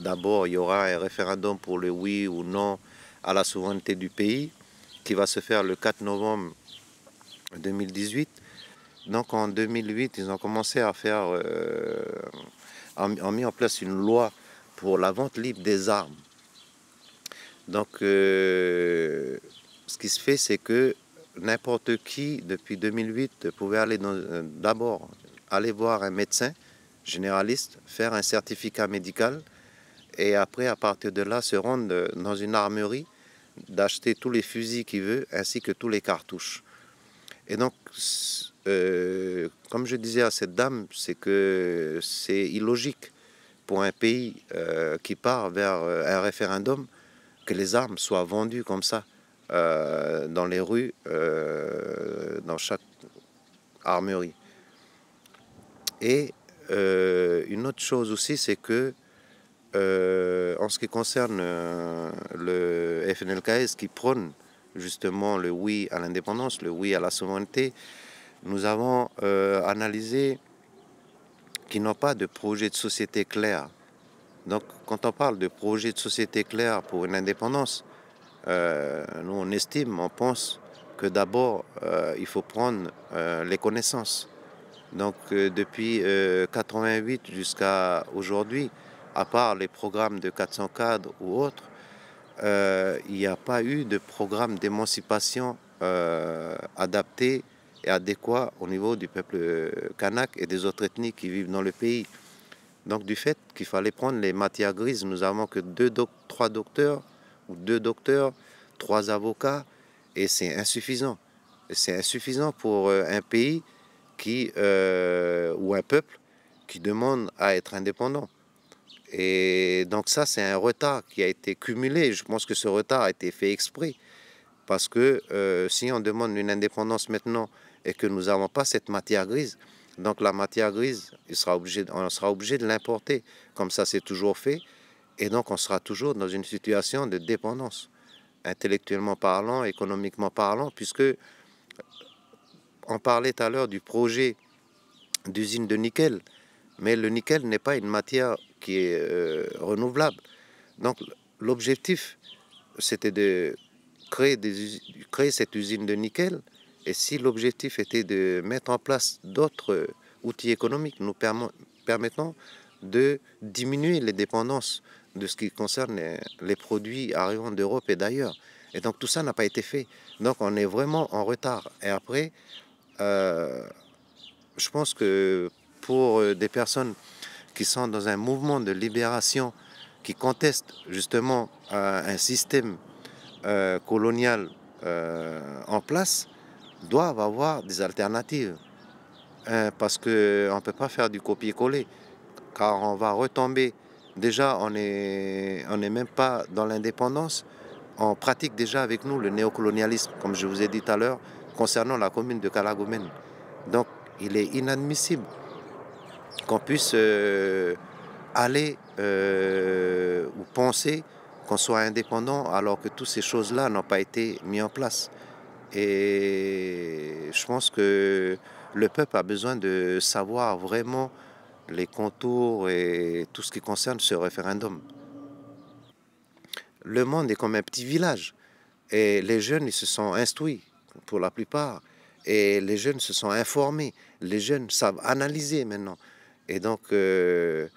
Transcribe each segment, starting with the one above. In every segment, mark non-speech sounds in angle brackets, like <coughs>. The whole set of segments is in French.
D'abord, il y aura un référendum pour le oui ou non à la souveraineté du pays qui va se faire le 4 novembre 2018. Donc en 2008, ils ont commencé à faire, ont euh, mis en place une loi pour la vente libre des armes. Donc euh, ce qui se fait, c'est que n'importe qui, depuis 2008, pouvait aller euh, d'abord aller voir un médecin généraliste, faire un certificat médical, et après, à partir de là, se rendre euh, dans une armerie, d'acheter tous les fusils qu'il veut, ainsi que tous les cartouches. Et donc, euh, comme je disais à cette dame, c'est que c'est illogique pour un pays euh, qui part vers un référendum que les armes soient vendues comme ça dans les rues, dans chaque armerie. Et une autre chose aussi, c'est que euh, en ce qui concerne euh, le FNLKS qui prône justement le oui à l'indépendance, le oui à la souveraineté, nous avons euh, analysé qu'ils n'ont pas de projet de société clair. Donc quand on parle de projet de société clair pour une indépendance, nous on estime, on pense que d'abord il faut prendre les connaissances. Donc depuis 88 jusqu'à aujourd'hui, à part les programmes de 400 cadres ou autres, euh, il n'y a pas eu de programme d'émancipation euh, adapté et adéquat au niveau du peuple euh, kanak et des autres ethnies qui vivent dans le pays. Donc du fait qu'il fallait prendre les matières grises, nous avons que deux doc trois docteurs ou deux docteurs, trois avocats, et c'est insuffisant. C'est insuffisant pour un pays qui, ou un peuple qui demande à être indépendant. Et donc ça, c'est un retard qui a été cumulé. Je pense que ce retard a été fait exprès. Parce que euh, si on demande une indépendance maintenant et que nous n'avons pas cette matière grise, donc la matière grise, il sera obligé, on sera obligé de l'importer, comme ça c'est toujours fait. Et donc on sera toujours dans une situation de dépendance, intellectuellement parlant, économiquement parlant, puisque on parlait tout à l'heure du projet d'usine de nickel, mais le nickel n'est pas une matière qui est euh, renouvelable. Donc l'objectif, c'était de créer, créer cette usine de nickel. Et si l'objectif était de mettre en place d'autres euh, outils économiques nous permettant de diminuer les dépendances de ce qui concerne les, produits arrivant d'Europe et d'ailleurs. Et donc tout ça n'a pas été fait. Donc on est vraiment en retard. Et après, euh, je pense que pour des personnes qui sont dans un mouvement de libération qui conteste justement euh, un système euh, colonial euh, en place doivent avoir des alternatives. Hein, parce qu'on ne peut pas faire du copier-coller, car on va retomber. Déjà, on n'est on est même pas dans l'indépendance. On pratique déjà avec nous le néocolonialisme, comme je vous ai dit tout à l'heure, concernant la commune de Kalagoumen. Donc, il est inadmissible qu'on puisse euh, aller euh, ou penser qu'on soit indépendant alors que toutes ces choses-là n'ont pas été mises en place. Et je pense que le peuple a besoin de savoir vraiment les contours et tout ce qui concerne ce référendum. Le monde est comme un petit village et les jeunes ils se sont instruits pour la plupart et les jeunes se sont informés, les jeunes savent analyser maintenant. Et donc, il euh,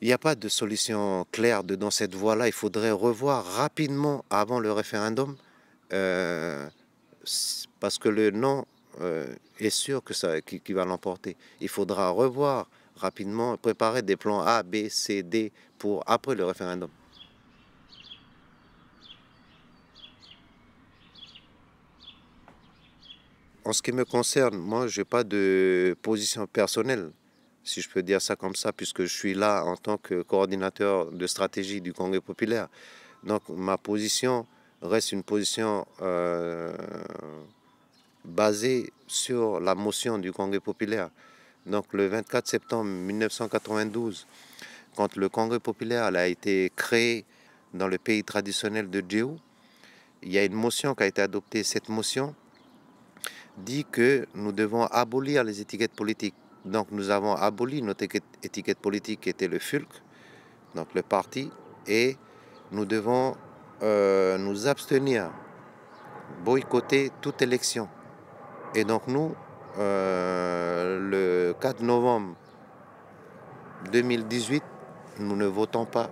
n'y a pas de solution claire de, dans cette voie-là. Il faudrait revoir rapidement, avant le référendum, euh, parce que le non euh, est sûr que ça, qui, va l'emporter. Il faudra revoir rapidement, préparer des plans A, B, C, D pour après le référendum. En ce qui me concerne, moi, je n'ai pas de position personnelle si je peux dire ça comme ça, puisque je suis là en tant que coordinateur de stratégie du Congrès populaire. Donc ma position reste une position euh, basée sur la motion du Congrès populaire. Donc le 24 septembre 1992, quand le Congrès populaire a été créé dans le pays traditionnel de Djéou, il y a une motion qui a été adoptée. Cette motion dit que nous devons abolir les étiquettes politiques donc nous avons aboli notre étiquette politique qui était le FULC, donc le parti, et nous devons euh, nous abstenir, boycotter toute élection. Et donc nous, euh, le 4 novembre 2018, nous ne votons pas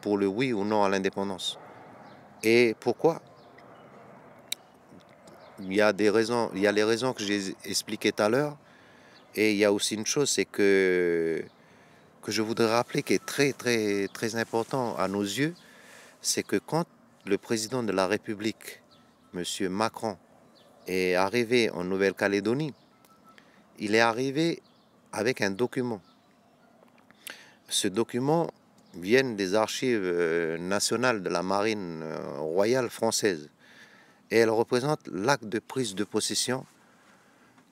pour le oui ou non à l'indépendance. Et pourquoi Il y a des raisons, il y a les raisons que j'ai expliquées tout à l'heure. Et il y a aussi une chose, c'est que, que je voudrais rappeler, qui est très, très, très important à nos yeux, c'est que quand le président de la République, M. Macron, est arrivé en Nouvelle-Calédonie, il est arrivé avec un document. Ce document vient des archives euh, nationales de la marine euh, royale française et elle représente l'acte de prise de possession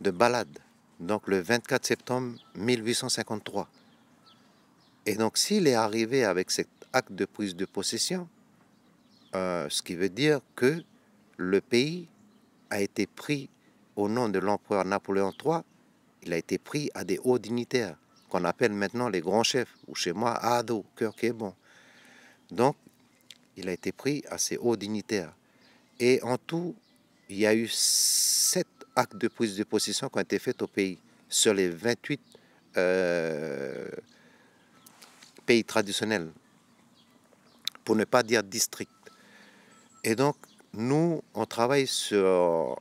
de Balade donc le 24 septembre 1853. Et donc s'il est arrivé avec cet acte de prise de possession, euh, ce qui veut dire que le pays a été pris au nom de l'empereur Napoléon III, il a été pris à des hauts dignitaires, qu'on appelle maintenant les grands chefs, ou chez moi, Ado, cœur qui est bon. Donc, il a été pris à ces hauts dignitaires. Et en tout, il y a eu sept actes de prise de possession qui ont été faits au pays. Sur les 28 euh, pays traditionnels, pour ne pas dire districts. Et donc, nous, on travaille sur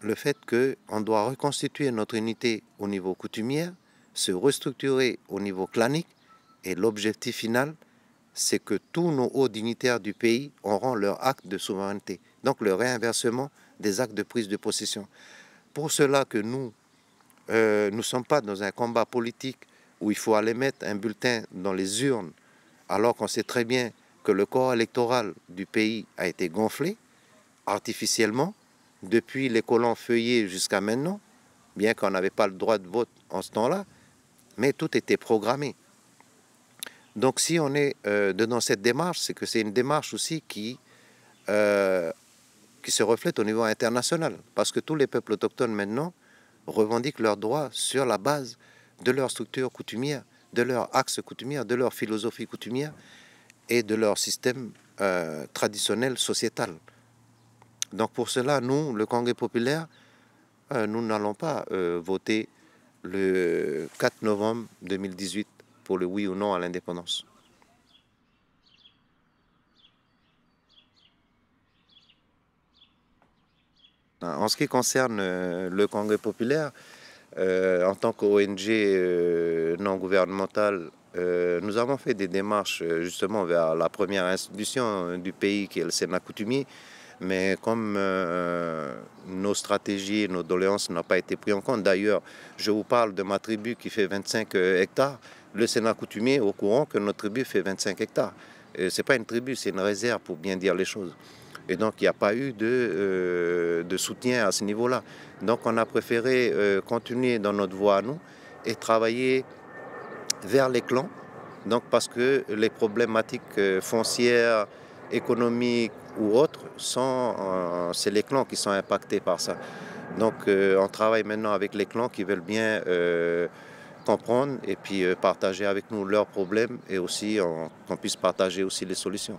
le fait qu'on doit reconstituer notre unité au niveau coutumier, se restructurer au niveau clanique, et l'objectif final, c'est que tous nos hauts dignitaires du pays auront leur acte de souveraineté. Donc le réinversement des actes de prise de possession. Pour cela que nous, euh, nous ne sommes pas dans un combat politique où il faut aller mettre un bulletin dans les urnes, alors qu'on sait très bien que le corps électoral du pays a été gonflé artificiellement depuis les colons feuillés jusqu'à maintenant, bien qu'on n'avait pas le droit de vote en ce temps-là, mais tout était programmé. Donc si on est euh, dans cette démarche, c'est que c'est une démarche aussi qui euh, qui se reflète au niveau international, parce que tous les peuples autochtones maintenant revendiquent leurs droits sur la base de leur structure coutumière, de leur axe coutumière, de leur philosophie coutumière et de leur système euh, traditionnel sociétal. Donc pour cela, nous, le Congrès populaire, euh, nous n'allons pas euh, voter le 4 novembre 2018 pour le oui ou non à l'indépendance. En ce qui concerne euh, le Congrès populaire, euh, en tant qu'ONG euh, non gouvernementale, nous avons fait des démarches justement vers la première institution du pays qui est le Sénat coutumier. Mais comme nos stratégies, nos doléances n'ont pas été prises en compte, d'ailleurs, je vous parle de ma tribu qui fait 25 hectares. Le Sénat coutumier est au courant que notre tribu fait 25 hectares. Ce n'est pas une tribu, c'est une réserve pour bien dire les choses. Et donc, il n'y a pas eu euh, de, soutien à ce niveau-là. Donc, on a préféré euh, continuer dans notre voie à nous et travailler vers les clans. Donc, parce que les problématiques euh, foncières, économiques ou autres, c'est les clans qui sont impactés par ça. Donc, on travaille maintenant avec les clans qui veulent bien comprendre et puis partager avec nous leurs problèmes et aussi qu'on puisse partager aussi les solutions.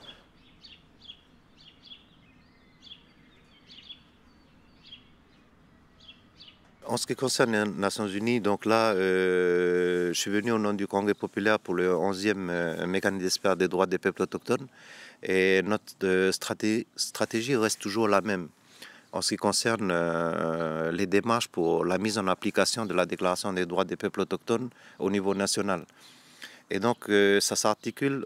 en ce qui concerne les Nations Unies, donc là, euh, je suis venu au nom du Congrès populaire pour le 11e euh, mécanisme des droits des peuples autochtones. Et notre euh, stratégie reste toujours la même en ce qui concerne les démarches pour la mise en application de la Déclaration des droits des peuples autochtones au niveau national. Et donc, ça s'articule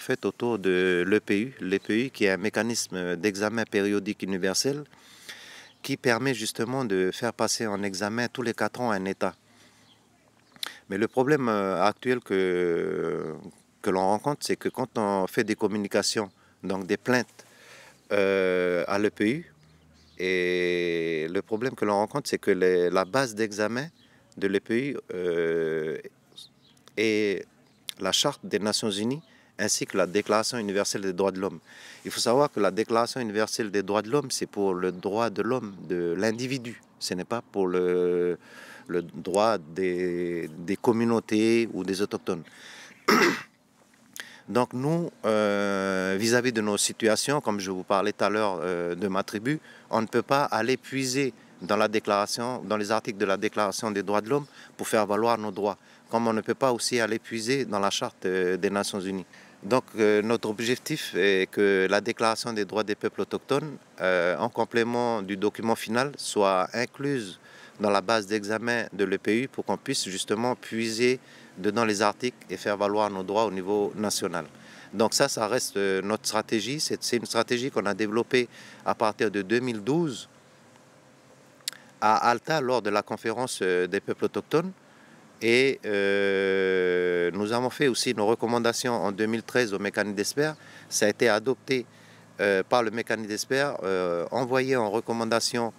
fait autour de l'EPU, l'EPU qui est un mécanisme d'examen périodique universel qui permet justement de faire passer en examen tous les quatre ans un État. Mais le problème euh, actuel que, que l'on rencontre, c'est que quand on fait des communications, donc des plaintes euh, à l'EPU, et le problème que l'on rencontre, c'est que la base d'examen de l'EPU euh, est la charte des Nations Unies ainsi que la Déclaration universelle des droits de l'homme. Il faut savoir que la Déclaration universelle des droits de l'homme, c'est pour le droit de l'homme, de l'individu. Ce n'est pas pour le, droit des, communautés ou des autochtones. <coughs> Donc nous, euh, vis-à-vis de nos situations, comme je vous parlais tout à l'heure euh, de ma tribu, on ne peut pas aller puiser dans la déclaration, dans les articles de la Déclaration des droits de l'homme pour faire valoir nos droits, comme on ne peut pas aussi aller puiser dans la Charte euh, des Nations Unies. Donc euh, notre objectif est que la Déclaration des droits des peuples autochtones, euh, en complément du document final, soit incluse dans la base d'examen de l'EPU pour qu'on puisse justement puiser dedans les articles et faire valoir nos droits au niveau national. Donc ça, ça reste euh, notre stratégie. C'est une stratégie qu'on a développée à partir de 2012 à Alta lors de la conférence des peuples autochtones. Et nous avons fait aussi nos recommandations en 2013 au mécanisme d'espère Ça a été adopté euh, par le mécanisme d'espère euh, envoyé en recommandation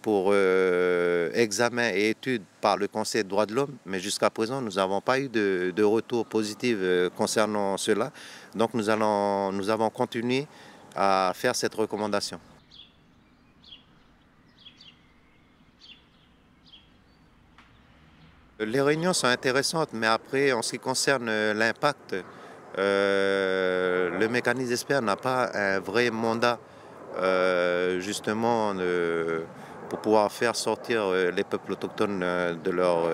pour euh, examen et étude par le Conseil des droits de l'homme, mais jusqu'à présent, nous n'avons pas eu de, de retour positif concernant cela. Donc nous, allons, nous avons continué à faire cette recommandation. Les réunions sont intéressantes, mais après, en ce qui concerne euh, l'impact, euh, le mécanisme d'espère n'a pas un vrai mandat euh, justement pour pouvoir faire sortir les peuples autochtones de leur,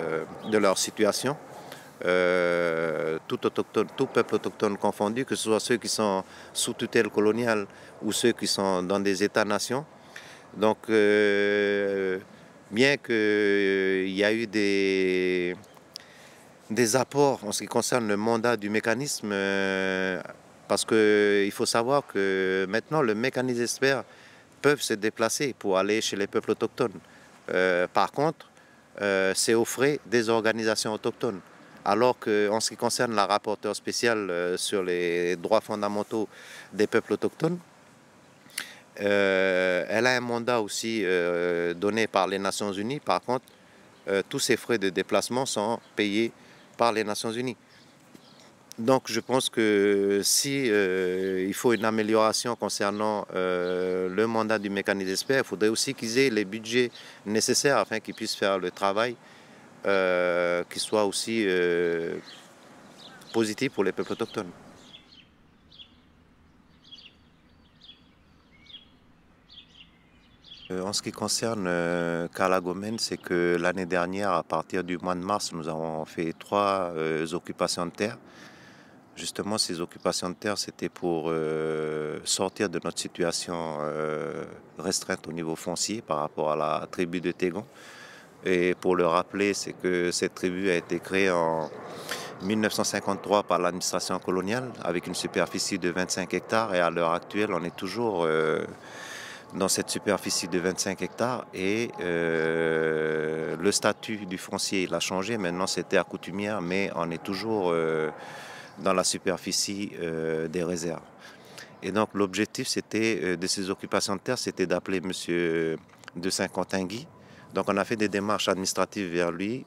de leur situation. tout, autochtone, tout peuple autochtone confondu, que ce soit ceux qui sont sous tutelle coloniale ou ceux qui sont dans des États-nations. Donc, bien qu'il euh, y a eu des, des apports en ce qui concerne le mandat du mécanisme, euh, parce qu'il faut savoir que maintenant le mécanisme espère peuvent se déplacer pour aller chez les peuples autochtones. Euh, par contre, c'est aux frais des organisations autochtones. Alors qu'en ce qui concerne la rapporteure spéciale sur les droits fondamentaux des peuples autochtones, euh, elle a un mandat aussi euh, donné par les Nations Unies. Par contre, euh, tous ses frais de déplacement sont payés par les Nations Unies. Donc je pense que si il faut une amélioration concernant le mandat du mécanisme expert, il faudrait aussi qu'ils aient les budgets nécessaires afin qu'ils puissent faire le travail qui soit aussi positif pour les peuples autochtones. Euh, en ce qui concerne euh, Carla c'est que l'année dernière, à partir du mois de mars, nous avons fait trois euh, occupations de terre. Justement, ces occupations de terre, c'était pour sortir de notre situation restreinte au niveau foncier par rapport à la tribu de Tégon. Et pour le rappeler, c'est que cette tribu a été créée en 1953 par l'administration coloniale avec une superficie de 25 hectares et à l'heure actuelle, on est toujours dans cette superficie de 25 hectares et euh, le statut du foncier il a changé. Maintenant c'était à coutumière, mais on est toujours euh, dans la superficie euh, des réserves. Et donc l'objectif c'était de ces occupations de terre, c'était d'appeler Monsieur de Saint-Quentin-Guy. Donc on a fait des démarches administratives vers lui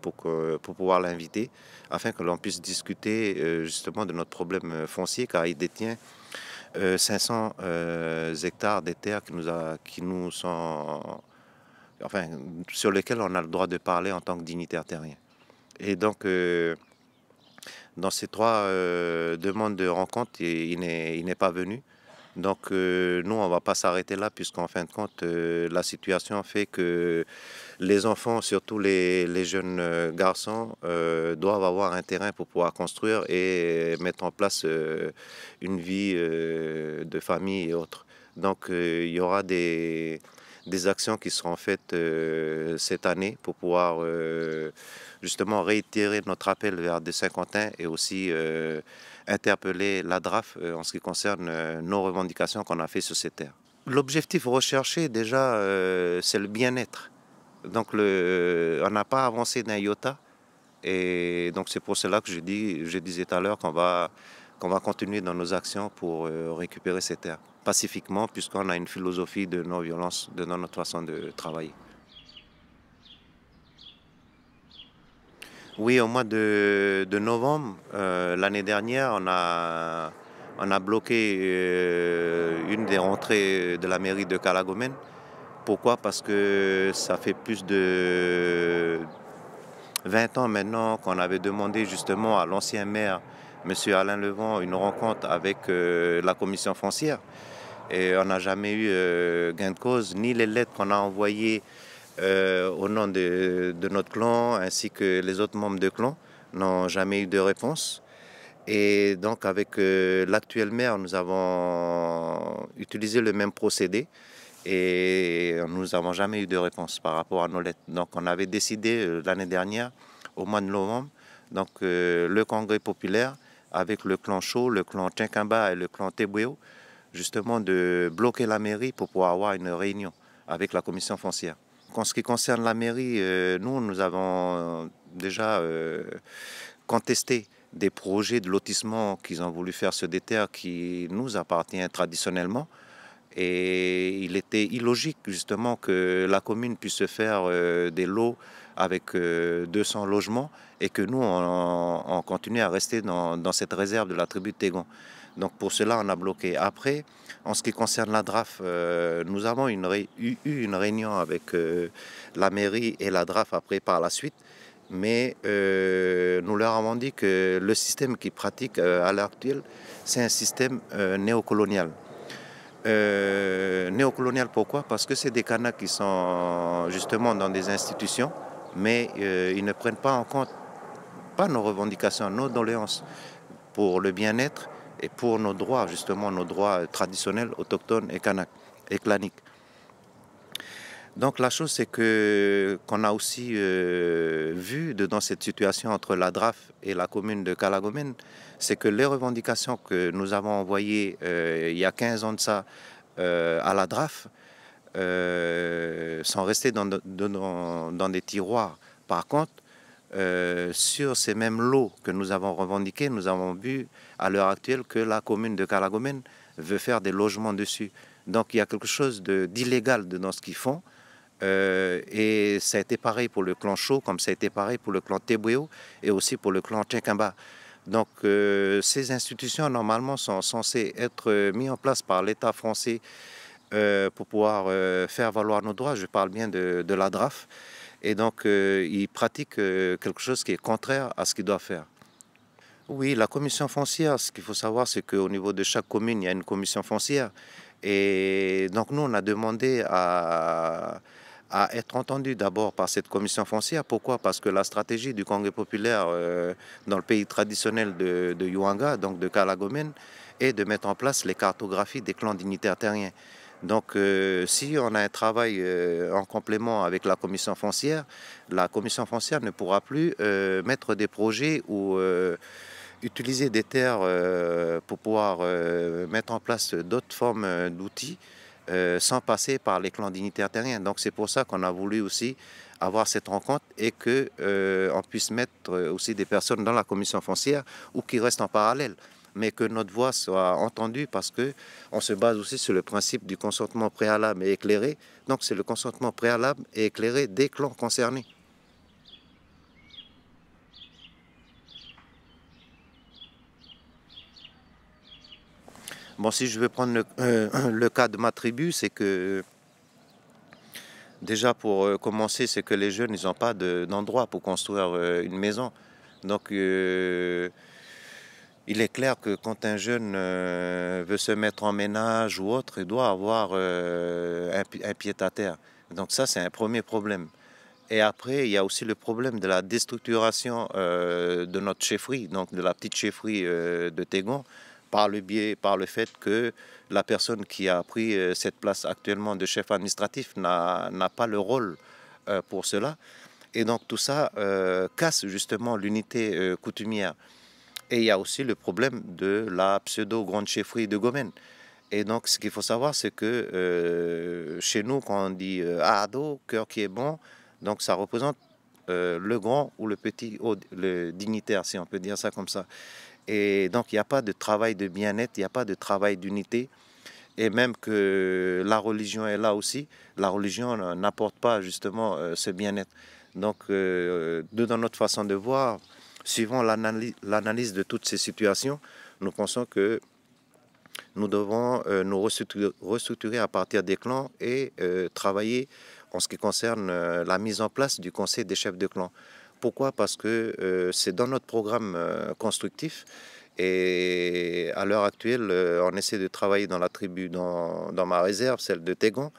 pour, pour pouvoir l'inviter, afin que l'on puisse discuter justement de notre problème foncier, car il détient 500 euh, euh, hectares de terres qui nous, sont, enfin, sur lesquels on a le droit de parler en tant que dignitaire terrien. Et donc, euh, dans ces trois demandes de rencontre, il, il n'est pas venu. Donc euh, nous, on ne va pas s'arrêter là puisqu'en fin de compte, euh, la situation fait que les enfants, surtout les, jeunes euh, garçons, doivent avoir un terrain pour pouvoir construire et mettre en place une vie de famille et autres. Donc il y aura des, actions qui seront faites cette année pour pouvoir justement réitérer notre appel vers des Saint-Quentin et aussi interpeller la DRAF euh, en ce qui concerne euh, nos revendications qu'on a fait sur ces terres. L'objectif recherché, déjà, euh, c'est le bien-être. Donc, on n'a pas avancé d'un iota. Et donc, c'est pour cela que je, dis, je disais tout à l'heure qu'on va, continuer dans nos actions pour récupérer ces terres pacifiquement, puisqu'on a une philosophie de non-violence de notre façon de travailler. Oui, au mois de, novembre, euh, l'année dernière, on a, on a bloqué euh, une des rentrées de la mairie de Calagomen. Pourquoi Parce que ça fait plus de 20 ans maintenant qu'on avait demandé justement à l'ancien maire, M. Alain Levent, une rencontre avec euh, la commission foncière. Et on n'a jamais eu gain de cause, ni les lettres qu'on a envoyées euh, au nom de, notre clan ainsi que les autres membres de clan n'ont jamais eu de réponse. Et donc avec euh, l'actuel maire, nous avons utilisé le même procédé et nous n'avons jamais eu de réponse par rapport à nos lettres. Donc on avait décidé euh, l'année dernière, au mois de novembre, donc le congrès populaire avec le clan Chaud, le clan Tchinkamba et le clan Tebweo, justement de bloquer la mairie pour pouvoir avoir une réunion avec la commission foncière en ce qui concerne la mairie, euh, nous, nous avons euh, déjà euh, contesté des projets de lotissement qu'ils ont voulu faire sur des terres qui nous appartiennent traditionnellement. Et il était illogique justement que la commune puisse se faire des lots avec 200 logements et que nous, on, continue à rester dans, dans, cette réserve de la tribu de Tégon. Donc pour cela, on a bloqué. Après, en ce qui concerne la DRAF, euh, nous avons eu une réunion avec euh, la mairie et la DRAF après par la suite. Mais euh, nous leur avons dit que le système qu'ils pratiquent à l'heure actuelle, c'est un système néocolonial. néocolonial pourquoi Parce que c'est des canards qui sont justement dans des institutions, mais ils ne prennent pas en compte, pas nos revendications, nos doléances pour le bien-être et pour nos droits, justement nos droits traditionnels, autochtones et et claniques. Donc la chose, c'est que qu'on a aussi euh, vu dans cette situation entre la DRAF et la commune de Calagomène, c'est que les revendications que nous avons envoyées euh, il y a 15 ans de ça euh, à la DRAF sont restées dans, dans, dans, des tiroirs. Par contre, euh, sur ces mêmes lots que nous avons revendiqués, nous avons vu à l'heure actuelle que la commune de Calagomène veut faire des logements dessus. Donc il y a quelque chose d'illégal dans ce qu'ils font. Euh, et ça a été pareil pour le clan chaud comme ça a été pareil pour le clan Tebouéo et aussi pour le clan Tchenkamba. Donc euh, ces institutions normalement sont censées être mises en place par l'État français pour pouvoir faire valoir nos droits. Je parle bien de, de la DRAF et donc euh, ils pratiquent euh, quelque chose qui est contraire à ce qu'ils doivent faire. Oui, la commission foncière, ce qu'il faut savoir, c'est qu'au niveau de chaque commune, il y a une commission foncière. Et donc nous, on a demandé à, être entendu d'abord par cette commission foncière. Pourquoi Parce que la stratégie du Congrès populaire euh, dans le pays traditionnel de, de Yuanga, donc de Kalagomen, est de mettre en place les cartographies des clans dignitaires terriens. Donc euh, si on a un travail euh, en complément avec la commission foncière, la commission foncière ne pourra plus euh, mettre des projets ou utiliser des terres pour pouvoir mettre en place d'autres formes d'outils sans passer par les clans dignitaires terriens. Donc c'est pour ça qu'on a voulu aussi avoir cette rencontre et qu'on puisse mettre aussi des personnes dans la commission foncière ou qui restent en parallèle mais que notre voix soit entendue parce que on se base aussi sur le principe du consentement préalable et éclairé. Donc c'est le consentement préalable et éclairé des clans concernés. Bon, si je veux prendre le, euh, cas de ma tribu, c'est que déjà pour euh, commencer, c'est que les jeunes, ils n'ont pas d'endroit pour construire euh, une maison. Donc il est clair que quand un jeune euh, veut se mettre en ménage ou autre, il doit avoir euh, un, pied à terre. Donc ça, c'est un premier problème. Et après, il y a aussi le problème de la déstructuration euh, de notre chefferie, donc de la petite chefferie de Tégon, par le biais, par le fait que la personne qui a pris cette place actuellement de chef administratif n'a pas le rôle pour cela. Et donc tout ça casse justement l'unité coutumière. Et il y a aussi le problème de la pseudo-grande chefferie de Gomen. Et donc, ce qu'il faut savoir, c'est que euh, chez nous, quand on dit euh, Ado, cœur qui est bon, donc ça représente euh, le grand ou le petit, le dignitaire, si on peut dire ça comme ça. Et donc, il n'y a pas de travail de bien-être, il n'y a pas de travail d'unité. Et même que la religion est là aussi, la religion n'apporte pas justement ce bien-être. Donc, dans notre façon de voir, Suivant l'analyse de toutes ces situations, nous pensons que nous devons euh, nous restructurer, à partir des clans et euh, travailler en ce qui concerne euh, la mise en place du conseil des chefs de clans. Pourquoi Parce que c'est dans notre programme constructif et à l'heure actuelle, on essaie de travailler dans la tribu, dans, ma réserve, celle de Tégon,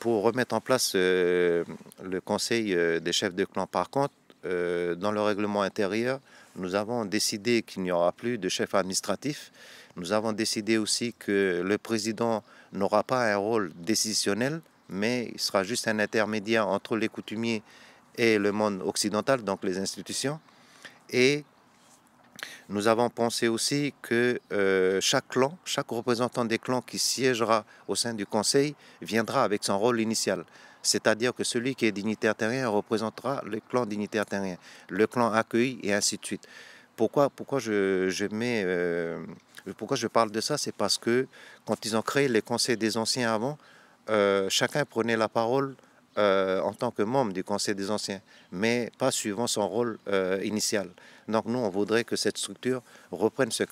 pour remettre en place le conseil des chefs de clan. Par contre, euh, dans le règlement intérieur, nous avons décidé qu'il n'y aura plus de chef administratif. Nous avons décidé aussi que le président n'aura pas un rôle décisionnel, mais il sera juste un intermédiaire entre les coutumiers et le monde occidental, donc les institutions. Et nous avons pensé aussi que euh, chaque clan, chaque représentant des clans qui siégera au sein du Conseil viendra avec son rôle initial. C'est-à-dire que celui qui est dignitaire terrien représentera le clan dignitaire terrien, le clan accueilli et ainsi de suite. Pourquoi, pourquoi, je, mets, euh, pourquoi je parle de ça C'est parce que quand ils ont créé les conseils des anciens avant, euh, chacun prenait la parole euh, en tant que membre du Conseil des anciens, mais pas suivant son rôle initial. Donc nous, on voudrait que cette structure reprenne ce,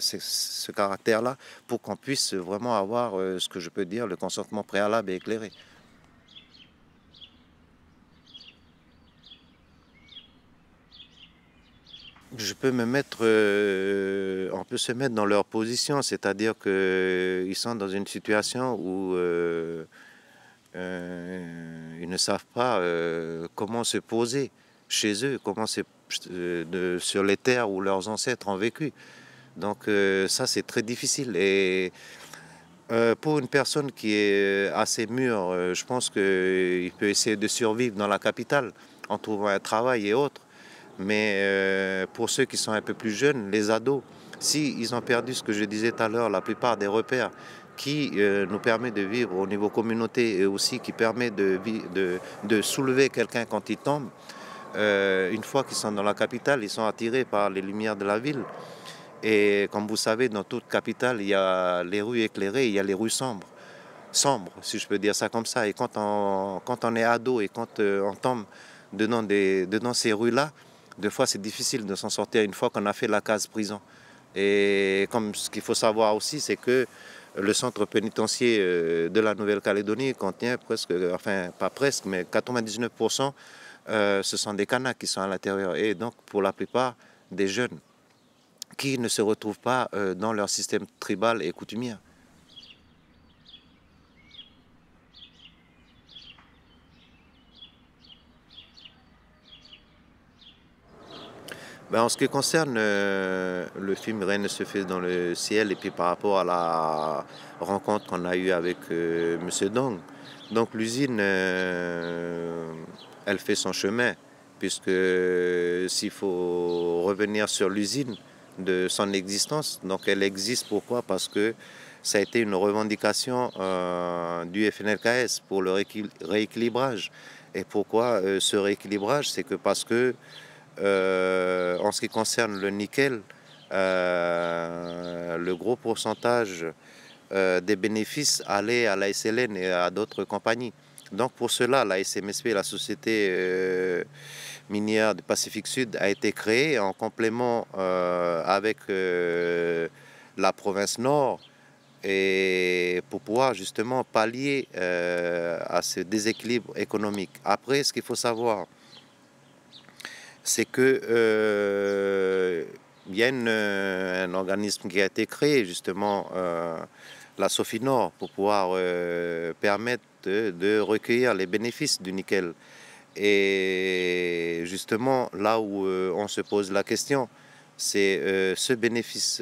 ce, caractère-là pour qu'on puisse vraiment avoir ce que je peux dire, le consentement préalable et éclairé. Je peux me mettre, euh, on peut se mettre dans leur position, c'est-à-dire qu'ils euh, sont dans une situation où euh, ils ne savent pas comment se poser chez eux, comment se, sur les terres où leurs ancêtres ont vécu. Donc ça, c'est très difficile. Et pour une personne qui est assez mûre, je pense qu'il peut essayer de survivre dans la capitale en trouvant un travail et autres. Mais euh, pour ceux qui sont un peu plus jeunes, les ados, si ont perdu ce que je disais tout à l'heure, la plupart des repères qui euh, nous permet de vivre au niveau communauté et aussi qui permet de, de, soulever quelqu'un quand il tombe, euh, une fois qu'ils sont dans la capitale, ils sont attirés par les lumières de la ville. Et comme vous savez, dans toute capitale, il y a les rues éclairées, il y a les rues sombres. Sombres, si je peux dire ça comme ça. Et quand on, est ado et quand on tombe dans dedans ces rues-là, des fois, c'est difficile de s'en sortir une fois qu'on a fait la case prison. Et comme ce qu'il faut savoir aussi, c'est que le centre pénitentiaire euh, de la Nouvelle-Calédonie contient presque, enfin pas presque, mais 99%, euh, ce sont des Kanaks qui sont à l'intérieur. Et donc pour la plupart des jeunes qui ne se retrouvent pas euh, dans leur système tribal et coutumier. Ben, en ce qui concerne euh, le film Rien ne se fait dans le ciel et puis par rapport à la rencontre qu'on a eue avec euh, Monsieur M. Dong, donc l'usine, euh, elle fait son chemin, puisque s'il faut revenir sur l'usine de son existence, donc elle existe pourquoi Parce que ça a été une revendication du FNLKS pour le rééquilibrage. Et pourquoi ce rééquilibrage C'est que parce que euh, en ce qui concerne le nickel, euh, le gros pourcentage euh, des bénéfices allait à la SLN et à d'autres compagnies. Donc pour cela, la SMSP, la Société minière du Pacifique Sud, a été créée en complément avec la province Nord et pour pouvoir justement pallier à ce déséquilibre économique. Après, ce qu'il faut savoir, c'est que euh, y a euh, un organisme qui a été créé justement euh, la Sophie Nord pour pouvoir permettre de, recueillir les bénéfices du nickel. Et justement, là où on se pose la question, c'est ce bénéfice,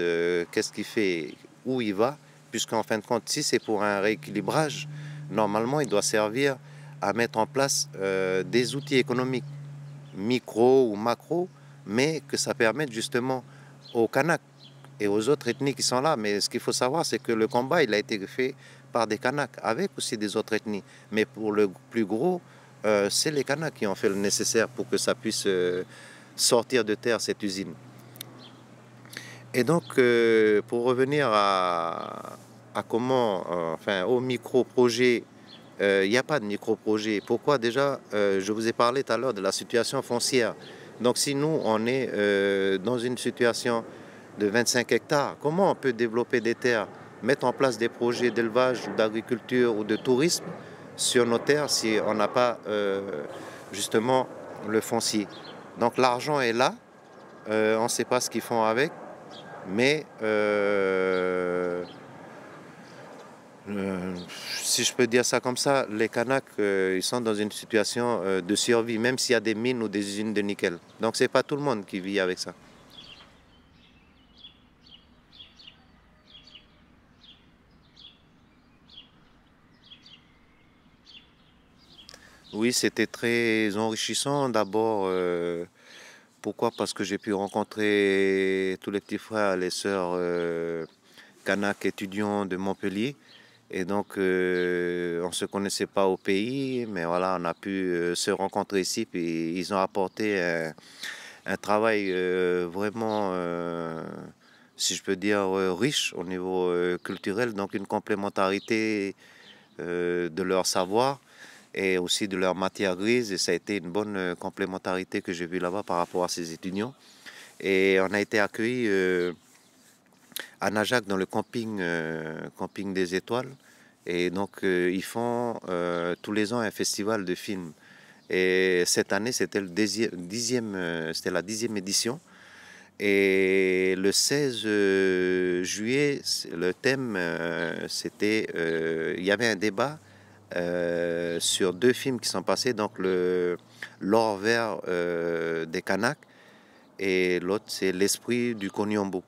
qu'est-ce qu'il fait, où il va, puisqu'en fin de compte, si c'est pour un rééquilibrage, normalement, il doit servir à mettre en place des outils économiques micro ou macro, mais que ça permette justement aux Kanaks et aux autres ethnies qui sont là. Mais ce qu'il faut savoir, c'est que le combat, il a été fait par des Kanaks, avec aussi des autres ethnies. Mais pour le plus gros, euh, c'est les Kanaks qui ont fait le nécessaire pour que ça puisse euh, sortir de terre, cette usine. Et donc, euh, pour revenir à comment, enfin, au micro-projet il euh, n'y a pas de micro-projet. Pourquoi déjà euh, Je vous ai parlé tout à l'heure de la situation foncière. Donc si nous, on est euh, dans une situation de 25 hectares, comment on peut développer des terres, mettre en place des projets d'élevage d'agriculture ou de tourisme sur nos terres si on n'a pas justement le foncier Donc l'argent est là, on ne sait pas ce qu'ils font avec, mais... Euh, si je peux dire ça comme ça, les Kanaks, euh, ils sont dans une situation euh, de survie, même s'il y a des mines ou des usines de nickel. Donc ce n'est pas tout le monde qui vit avec ça. Oui, c'était très enrichissant. D'abord, pourquoi Parce que j'ai pu rencontrer tous les petits frères, les sœurs Kanaks étudiants de Montpellier. Et donc, euh, on ne se connaissait pas au pays, mais voilà, on a pu euh, se rencontrer ici. Puis ils ont apporté un, travail euh, vraiment, si je peux dire, riche au niveau culturel. Donc, une complémentarité de leur savoir et aussi de leur matière grise. Et ça a été une bonne complémentarité que j'ai vue là-bas par rapport à ces étudiants. Et on a été accueillis à Najac dans le camping, euh, camping des étoiles. Et donc euh, ils font euh, tous les ans un festival de films. Et cette année, c'était c'était la dixième édition. Et le 16 juillet, le thème, c'était, il y avait un débat sur deux films qui sont passés, donc le L'or vert des Kanaks et l'autre c'est L'esprit du Konyombo.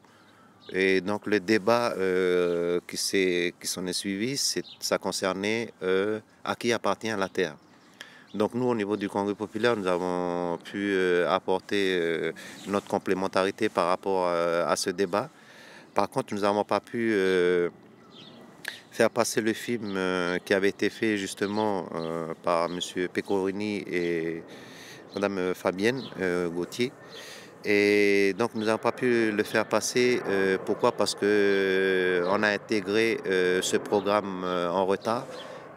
Et donc le débat euh, qui s'en est, suivi, ça concernait euh, à qui appartient la terre. Donc nous, au niveau du Congrès populaire, nous avons pu euh, apporter notre complémentarité par rapport à ce débat. Par contre, nous n'avons pas pu faire passer le film qui avait été fait justement par M. Pecorini et Mme Fabienne Gauthier. Et donc nous n'avons pas pu le faire passer. Euh, pourquoi Parce qu'on euh, a intégré euh, ce programme en retard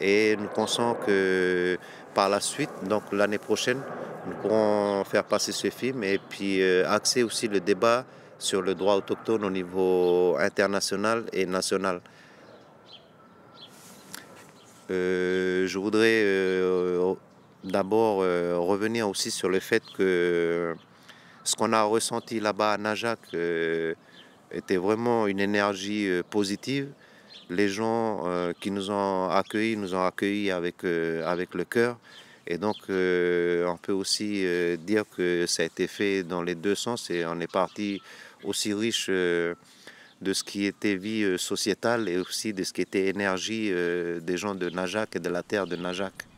et nous pensons que par la suite, donc l'année prochaine, nous pourrons faire passer ce film et puis axer aussi le débat sur le droit autochtone au niveau international et national. je voudrais d'abord revenir aussi sur le fait que ce qu'on a ressenti là-bas à Najak euh, était vraiment une énergie euh, positive. Les gens euh, qui nous ont accueillis nous ont accueillis avec, avec le cœur. Et donc, on peut aussi dire que ça a été fait dans les deux sens et on est parti aussi riche de ce qui était vie sociétale et aussi de ce qui était énergie des gens de Najak et de la terre de Najak.